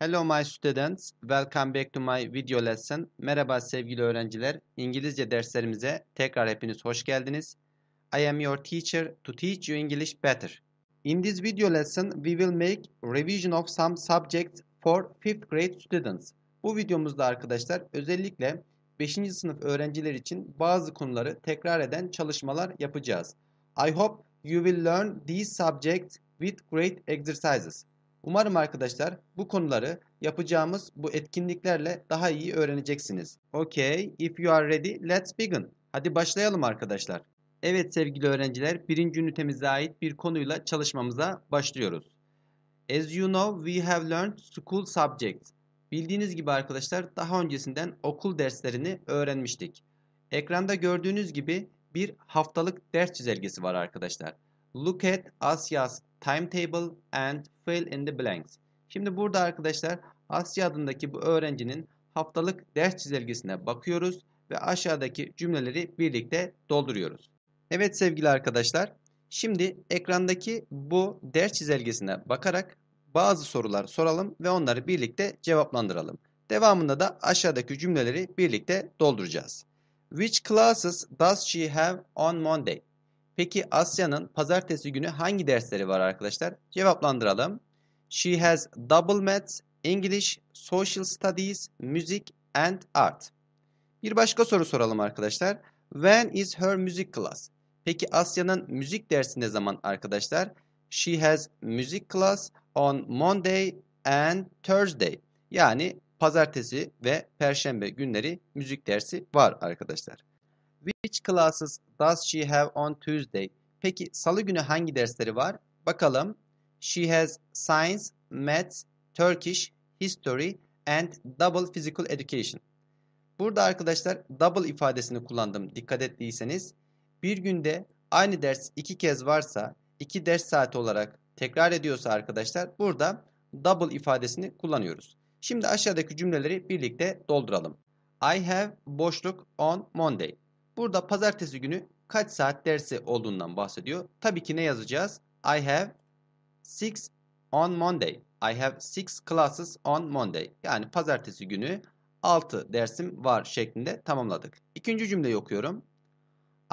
Hello my students, welcome back to my video lesson. Merhaba sevgili öğrenciler, İngilizce derslerimize tekrar hepiniz hoş geldiniz. I am your teacher to teach you English better. In this video lesson, we will make revision of some subjects for 5th grade students. Bu videomuzda arkadaşlar özellikle 5. sınıf öğrenciler için bazı konuları tekrar eden çalışmalar yapacağız. I hope you will learn these subjects with great exercises. Umarım arkadaşlar bu konuları yapacağımız bu etkinliklerle daha iyi öğreneceksiniz. Okay, if you are ready, let's begin. Hadi başlayalım arkadaşlar. Evet sevgili öğrenciler, birinci ünitemize ait bir konuyla çalışmamıza başlıyoruz. As you know, we have learned school subjects. Bildiğiniz gibi arkadaşlar daha öncesinden okul derslerini öğrenmiştik. Ekranda gördüğünüz gibi bir haftalık ders çizelgesi var arkadaşlar. Look at Asia's timetable and fill in the blanks. Şimdi burada arkadaşlar Asya adındaki bu öğrencinin haftalık ders çizelgesine bakıyoruz ve aşağıdaki cümleleri birlikte dolduruyoruz. Evet sevgili arkadaşlar, şimdi ekrandaki bu ders çizelgesine bakarak bazı sorular soralım ve onları birlikte cevaplandıralım. Devamında da aşağıdaki cümleleri birlikte dolduracağız. Which classes does she have on Monday? Peki Asya'nın pazartesi günü hangi dersleri var arkadaşlar? Cevaplandıralım. She has double maths, English, social studies, music and art. Bir başka soru soralım arkadaşlar. When is her music class? Peki Asya'nın müzik dersi ne zaman arkadaşlar? She has music class on Monday and Thursday. Yani pazartesi ve perşembe günleri müzik dersi var arkadaşlar. Which classes does she have on Tuesday? Peki salı günü hangi dersleri var? Bakalım. She has science, maths, Turkish, history and double physical education. Burada arkadaşlar double ifadesini kullandım dikkat ettiyseniz. Bir günde aynı ders iki kez varsa iki ders saati olarak tekrar ediyorsa arkadaşlar burada double ifadesini kullanıyoruz. Şimdi aşağıdaki cümleleri birlikte dolduralım. I have boşluk on Monday. Burada pazartesi günü kaç saat dersi olduğundan bahsediyor. Tabii ki ne yazacağız? I have six on Monday. I have six classes on Monday. Yani pazartesi günü 6 dersim var şeklinde tamamladık. İkinci cümleyi okuyorum.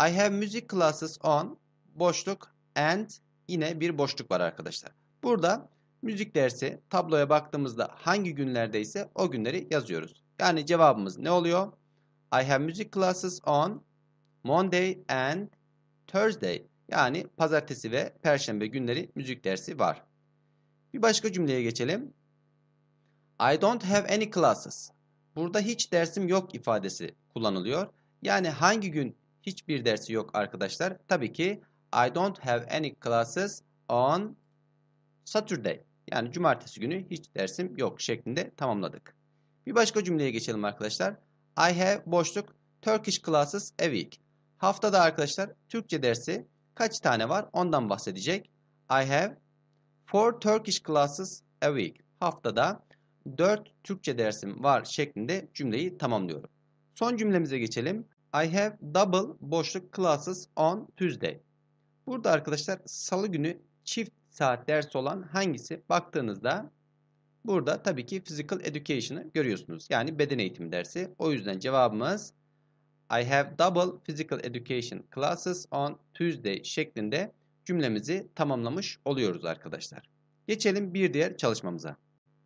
I have music classes on boşluk and yine bir boşluk var arkadaşlar. Burada müzik dersi tabloya baktığımızda hangi günlerdeyse o günleri yazıyoruz. Yani cevabımız ne oluyor? I have music classes on Monday and Thursday yani pazartesi ve perşembe günleri müzik dersi var. Bir başka cümleye geçelim. I don't have any classes. Burada hiç dersim yok ifadesi kullanılıyor. Yani hangi gün hiçbir dersi yok arkadaşlar? Tabii ki I don't have any classes on Saturday. Yani cumartesi günü hiç dersim yok şeklinde tamamladık. Bir başka cümleye geçelim arkadaşlar. I have boşluk Turkish classes a week. Haftada arkadaşlar Türkçe dersi kaç tane var ondan bahsedecek. I have four Turkish classes a week. Haftada 4 Türkçe dersim var şeklinde cümleyi tamamlıyorum. Son cümlemize geçelim. I have double boşluk classes on Tuesday. Burada arkadaşlar salı günü çift saat ders olan hangisi baktığınızda burada tabii ki physical education'ı görüyorsunuz. Yani beden eğitimi dersi. O yüzden cevabımız I have double physical education classes on Tuesday şeklinde cümlemizi tamamlamış oluyoruz arkadaşlar. Geçelim bir diğer çalışmamıza.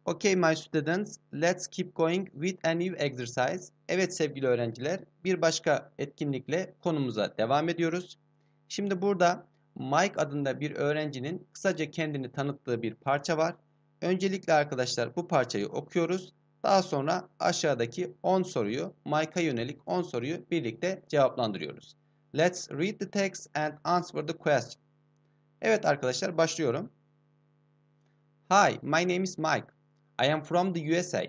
Okay my students, let's keep going with a new exercise. Evet sevgili öğrenciler, bir başka etkinlikle konumuza devam ediyoruz. Şimdi burada Mike adında bir öğrencinin kısaca kendini tanıttığı bir parça var. Öncelikle arkadaşlar bu parçayı okuyoruz daha sonra aşağıdaki 10 soruyu, Mike'a yönelik 10 soruyu birlikte cevaplandırıyoruz. Let's read the text and answer the question. Evet arkadaşlar başlıyorum. Hi, my name is Mike. I am from the USA.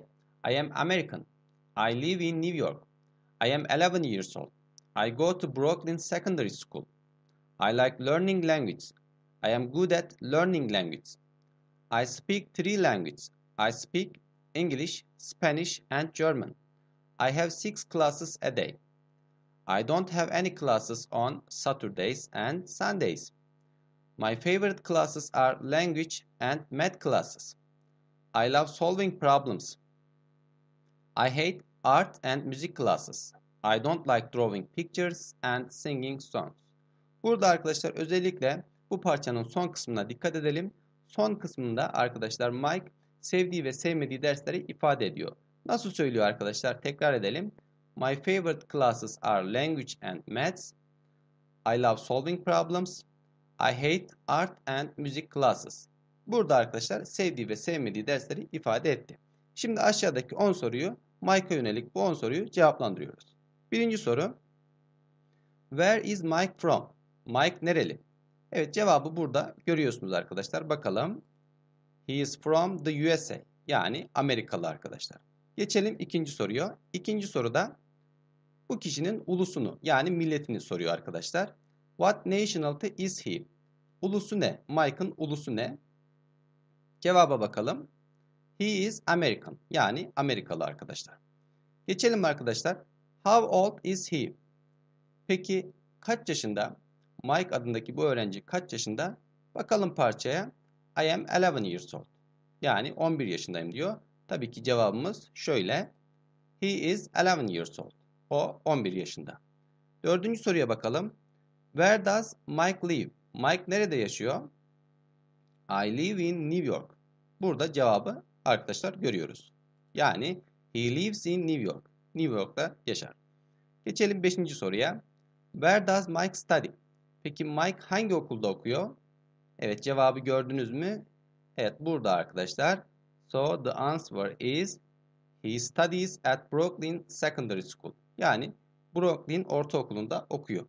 I am American. I live in New York. I am 11 years old. I go to Brooklyn Secondary School. I like learning language. I am good at learning language. I speak three languages. I speak English, Spanish and German. I have six classes a day. I don't have any classes on Saturdays and Sundays. My favorite classes are language and math classes. I love solving problems. I hate art and music classes. I don't like drawing pictures and singing songs. Burada arkadaşlar özellikle bu parçanın son kısmına dikkat edelim. Son kısmında arkadaşlar Mike sevdiği ve sevmediği dersleri ifade ediyor. Nasıl söylüyor arkadaşlar? Tekrar edelim. My favorite classes are language and maths. I love solving problems. I hate art and music classes. Burada arkadaşlar sevdiği ve sevmediği dersleri ifade etti. Şimdi aşağıdaki 10 soruyu Mike'a yönelik bu 10 soruyu cevaplandırıyoruz. Birinci soru. Where is Mike from? Mike nereli? Evet cevabı burada görüyorsunuz arkadaşlar. Bakalım. He is from the USA. Yani Amerikalı arkadaşlar. Geçelim ikinci soruya. İkinci soruda bu kişinin ulusunu yani milletini soruyor arkadaşlar. What nationality is he? Ulusu ne? Mike'ın ulusu ne? Cevaba bakalım. He is American. Yani Amerikalı arkadaşlar. Geçelim arkadaşlar. How old is he? Peki kaç yaşında? Mike adındaki bu öğrenci kaç yaşında? Bakalım parçaya. I am 11 years old. Yani 11 yaşındayım diyor. Tabii ki cevabımız şöyle. He is 11 years old. O 11 yaşında. Dördüncü soruya bakalım. Where does Mike live? Mike nerede yaşıyor? I live in New York. Burada cevabı arkadaşlar görüyoruz. Yani he lives in New York. New York'ta yaşar. Geçelim beşinci soruya. Where does Mike study? Peki Mike hangi okulda okuyor? Evet cevabı gördünüz mü? Evet burada arkadaşlar. So the answer is he studies at Brooklyn Secondary School. Yani Brooklyn Ortaokulu'nda okuyor.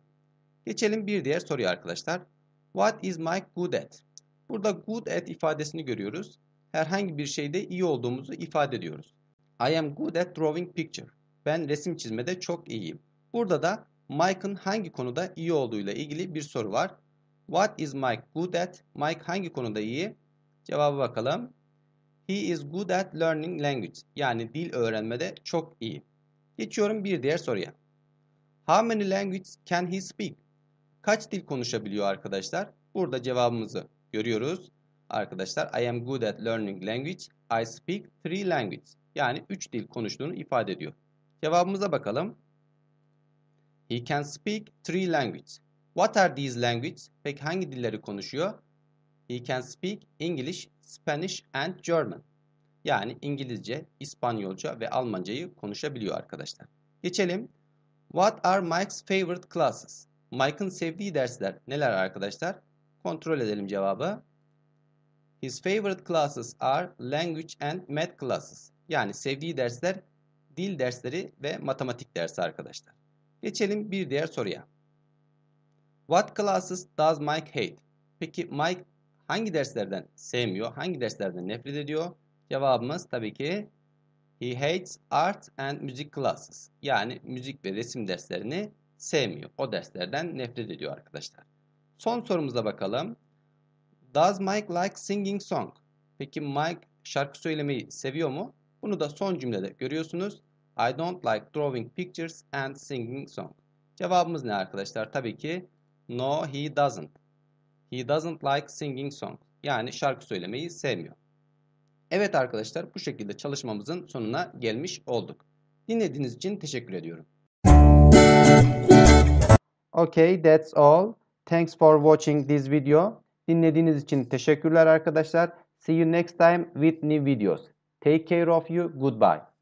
Geçelim bir diğer soruya arkadaşlar. What is Mike good at? Burada good at ifadesini görüyoruz. Herhangi bir şeyde iyi olduğumuzu ifade ediyoruz. I am good at drawing picture. Ben resim çizmede çok iyiyim. Burada da Mike'ın hangi konuda iyi olduğuyla ilgili bir soru var. What is Mike good at? Mike hangi konuda iyi? Cevabı bakalım. He is good at learning language. Yani dil öğrenmede çok iyi. Geçiyorum bir diğer soruya. How many languages can he speak? Kaç dil konuşabiliyor arkadaşlar? Burada cevabımızı görüyoruz. Arkadaşlar I am good at learning language. I speak three languages. Yani 3 dil konuştuğunu ifade ediyor. Cevabımıza bakalım. He can speak three languages. What are these languages? Peki hangi dilleri konuşuyor? He can speak English, Spanish and German. Yani İngilizce, İspanyolca ve Almancayı konuşabiliyor arkadaşlar. Geçelim. What are Mike's favorite classes? Mike'ın sevdiği dersler neler arkadaşlar? Kontrol edelim cevabı. His favorite classes are language and math classes. Yani sevdiği dersler dil dersleri ve matematik dersi arkadaşlar. Geçelim bir diğer soruya. What classes does Mike hate? Peki Mike hangi derslerden sevmiyor? Hangi derslerden nefret ediyor? Cevabımız tabii ki he hates art and music classes. Yani müzik ve resim derslerini sevmiyor. O derslerden nefret ediyor arkadaşlar. Son sorumuza bakalım. Does Mike like singing song? Peki Mike şarkı söylemeyi seviyor mu? Bunu da son cümlede görüyorsunuz. I don't like drawing pictures and singing song. Cevabımız ne arkadaşlar? Tabii ki No he doesn't. He doesn't like singing songs. Yani şarkı söylemeyi sevmiyor. Evet arkadaşlar bu şekilde çalışmamızın sonuna gelmiş olduk. Dinlediğiniz için teşekkür ediyorum. Okay, that's all. Thanks for watching this video. Dinlediğiniz için teşekkürler arkadaşlar. See you next time with new videos. Take care of you. Goodbye.